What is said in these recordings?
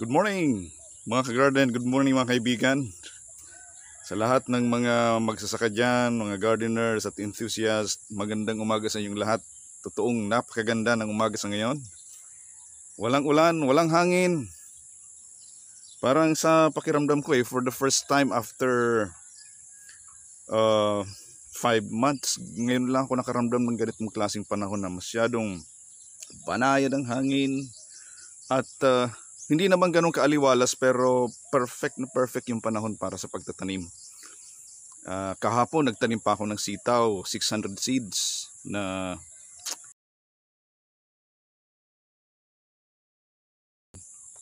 Good morning mga ka-garden, good morning mga kaibigan Sa lahat ng mga magsasaka dyan, mga gardeners at enthusiasts Magandang umaga sa inyong lahat Totoong napakaganda ng umaga sa ngayon Walang ulan, walang hangin Parang sa pakiramdam ko eh, for the first time after 5 uh, months Ngayon lang ako nakaramdam ng ganitong klaseng panahon na masyadong banayad ang hangin At uh, hindi naman ganun kaaliwalas pero perfect na perfect yung panahon para sa pagtatanim. Uh, kahapon nagtanim pa ako ng sitaw, 600 seeds na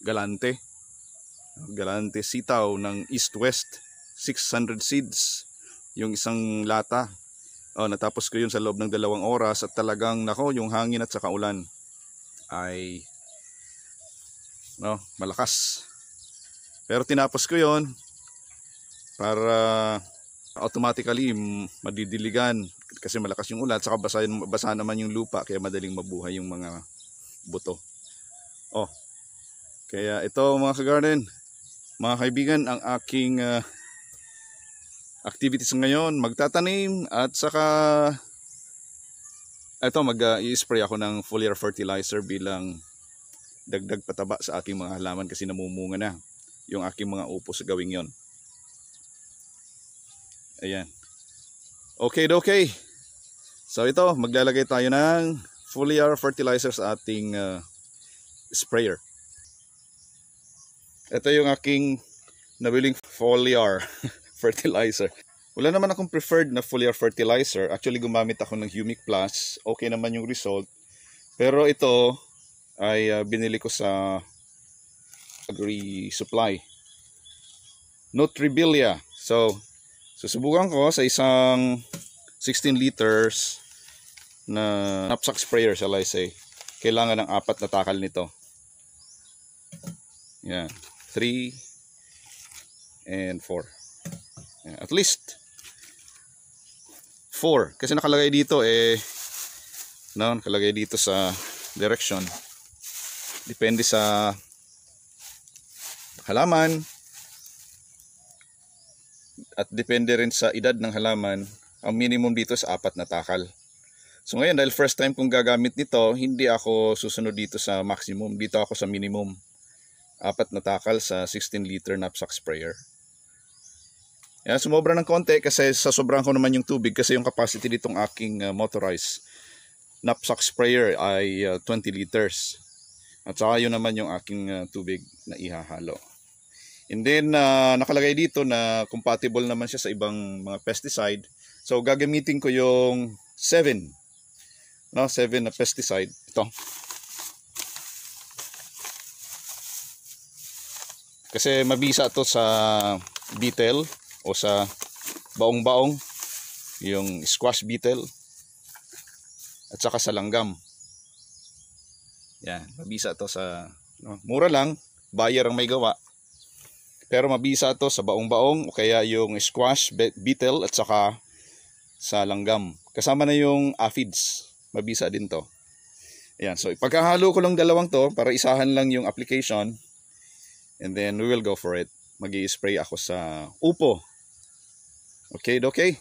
galante. Galante sitaw ng east-west, 600 seeds. Yung isang lata. Oh, natapos ko yun sa loob ng dalawang oras at talagang nako yung hangin at saka ulan ay no malakas pero tinapos ko yon para automatically madidiligan kasi malakas yung ulan saka basa, basa naman yung lupa kaya madaling mabuhay yung mga buto oh kaya ito mga kagarden mga kaibigan ang aking uh, activities ngayon magtatanim at saka ito mag-i-spray ah, ako ng foliar fertilizer bilang dagdag pataba sa aking mga halaman kasi namumunga na yung aking mga upo sa gawing yon. Ayan. Okay, okay. So ito, maglalagay tayo ng foliar fertilizer sa ating uh, sprayer. Ito yung aking nabiling foliar fertilizer. Wala naman akong preferred na foliar fertilizer. Actually, gumamit ako ng Humic Plus. Okay naman yung result. Pero ito, ay uh, binili ko sa Agri Supply. Nutribilia. So, susubukan ko sa isang 16 liters na knapsack sprayer, shall I say. Kailangan ng apat na takal nito. Yeah, 3 and 4. At least 4. Kasi nakalagay dito eh noon, nakalagay dito sa direction. Depende sa halaman at depende rin sa edad ng halaman. Ang minimum dito sa apat na takal. So ngayon dahil first time kong gagamit nito, hindi ako susunod dito sa maximum. Dito ako sa minimum. Apat na takal sa 16 liter knapsack sprayer. Yan, sumobra ng konti kasi sa sobrang ko naman yung tubig kasi yung capacity nitong aking uh, motorized knapsack sprayer ay uh, ah, 20 liters. At saka yun naman yung aking uh, tubig na ihahalo. And then uh, nakalagay dito na compatible naman siya sa ibang mga pesticide. So gagamitin ko yung 7. No, 7 na pesticide. Ito. Kasi mabisa to sa beetle o sa baong-baong, yung squash beetle at saka sa langgam. Yan, mabisa to sa no, mura lang, buyer ang may gawa. Pero mabisa to sa baong-baong o kaya yung squash, beetle at saka sa langgam. Kasama na yung aphids. Mabisa din to. Ayan, so ipagkahalo ko lang dalawang to para isahan lang yung application and then we will go for it. Mag-i-spray ako sa upo. Okay, okay.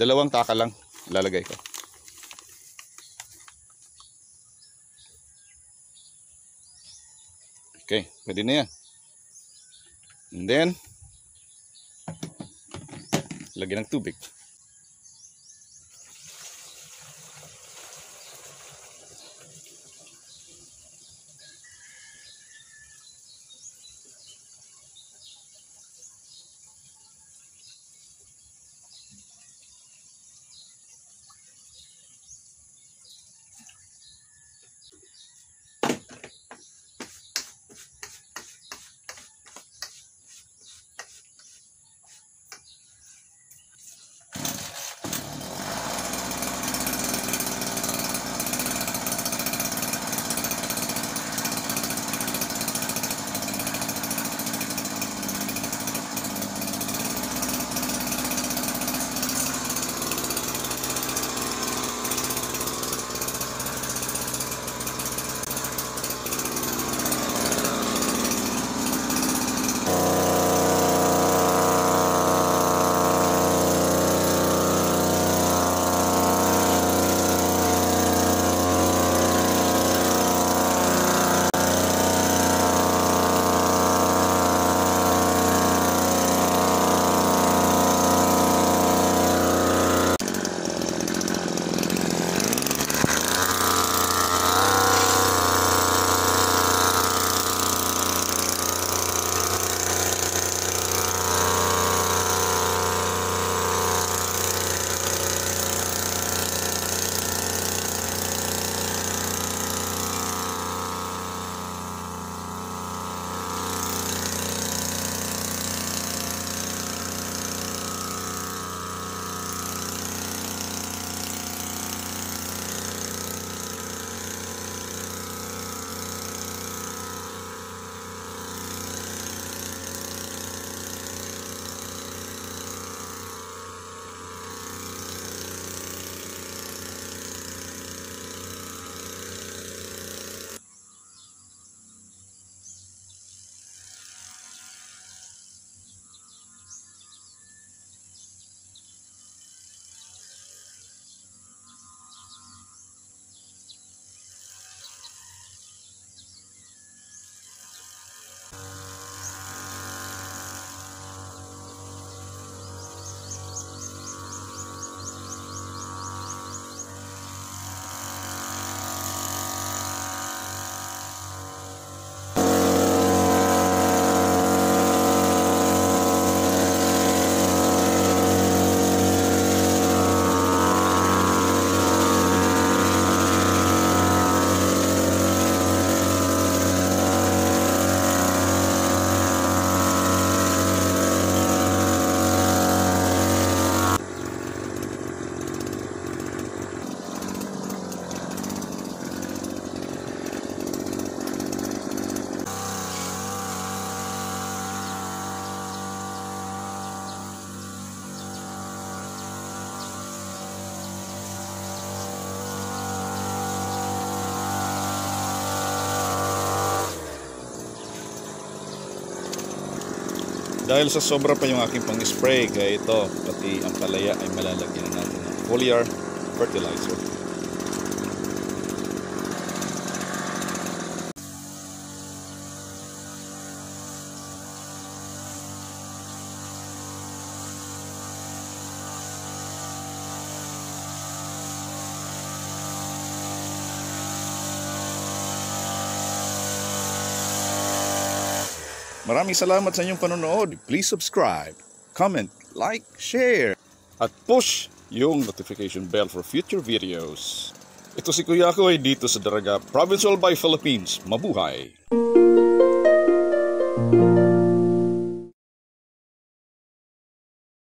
Dalawang taka lang lalagay ko. Okay, pwede na yan. And then, lagyan ng tubig. Dahil sa sobra pa yung aking pang-spray, kaya ito, pati ang palaya ay malalagyan natin ng foliar fertilizer. Maraming salamat sa inyong panonood. Please subscribe, comment, like, share, at push yung notification bell for future videos. Ito si Kuya Koy dito sa Daraga, Provincial by Philippines. Mabuhay!